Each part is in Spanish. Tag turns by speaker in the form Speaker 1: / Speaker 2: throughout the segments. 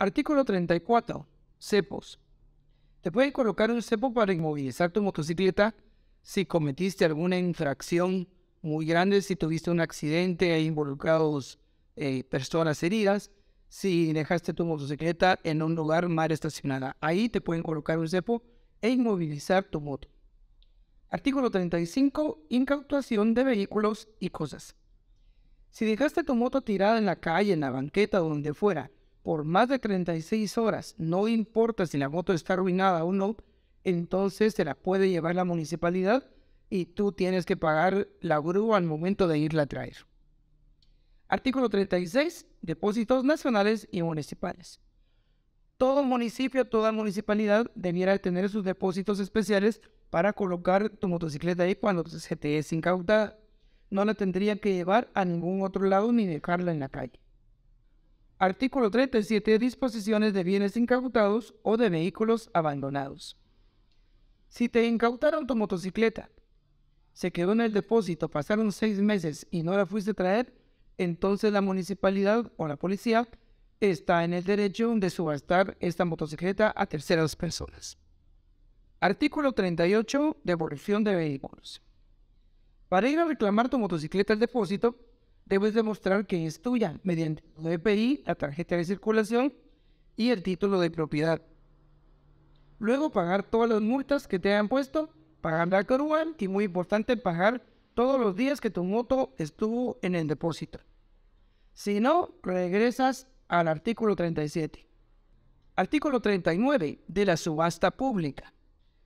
Speaker 1: Artículo 34. Cepos. Te pueden colocar un cepo para inmovilizar tu motocicleta si cometiste alguna infracción muy grande, si tuviste un accidente e involucrados eh, personas heridas, si dejaste tu motocicleta en un lugar mal estacionada. Ahí te pueden colocar un cepo e inmovilizar tu moto. Artículo 35. Incautación de vehículos y cosas. Si dejaste tu moto tirada en la calle, en la banqueta o donde fuera, por más de 36 horas, no importa si la moto está arruinada o no, entonces se la puede llevar la municipalidad y tú tienes que pagar la grúa al momento de irla a traer. Artículo 36. Depósitos nacionales y municipales. Todo municipio, toda municipalidad debiera tener sus depósitos especiales para colocar tu motocicleta ahí cuando se te es incautada. No la tendría que llevar a ningún otro lado ni dejarla en la calle. Artículo 37. Disposiciones de bienes incautados o de vehículos abandonados. Si te incautaron tu motocicleta, se quedó en el depósito, pasaron seis meses y no la fuiste a traer, entonces la municipalidad o la policía está en el derecho de subastar esta motocicleta a terceras personas. Artículo 38. Devolución de vehículos. Para ir a reclamar tu motocicleta al depósito, debes demostrar que es tuya mediante tu DPI, la tarjeta de circulación y el título de propiedad. Luego pagar todas las multas que te hayan puesto, pagar la carúa y muy importante pagar todos los días que tu moto estuvo en el depósito. Si no, regresas al artículo 37. Artículo 39 de la subasta pública.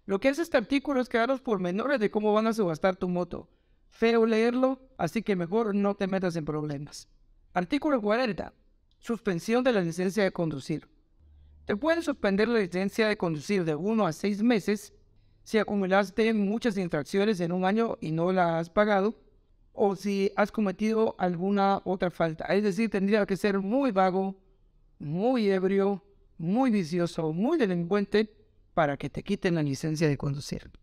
Speaker 1: Lo que hace este artículo es que los pormenores de cómo van a subastar tu moto feo leerlo, así que mejor no te metas en problemas. Artículo 40. Suspensión de la licencia de conducir. Te pueden suspender la licencia de conducir de 1 a seis meses si acumulaste muchas infracciones en un año y no las has pagado o si has cometido alguna otra falta. Es decir, tendría que ser muy vago, muy ebrio, muy vicioso, muy delincuente para que te quiten la licencia de conducir.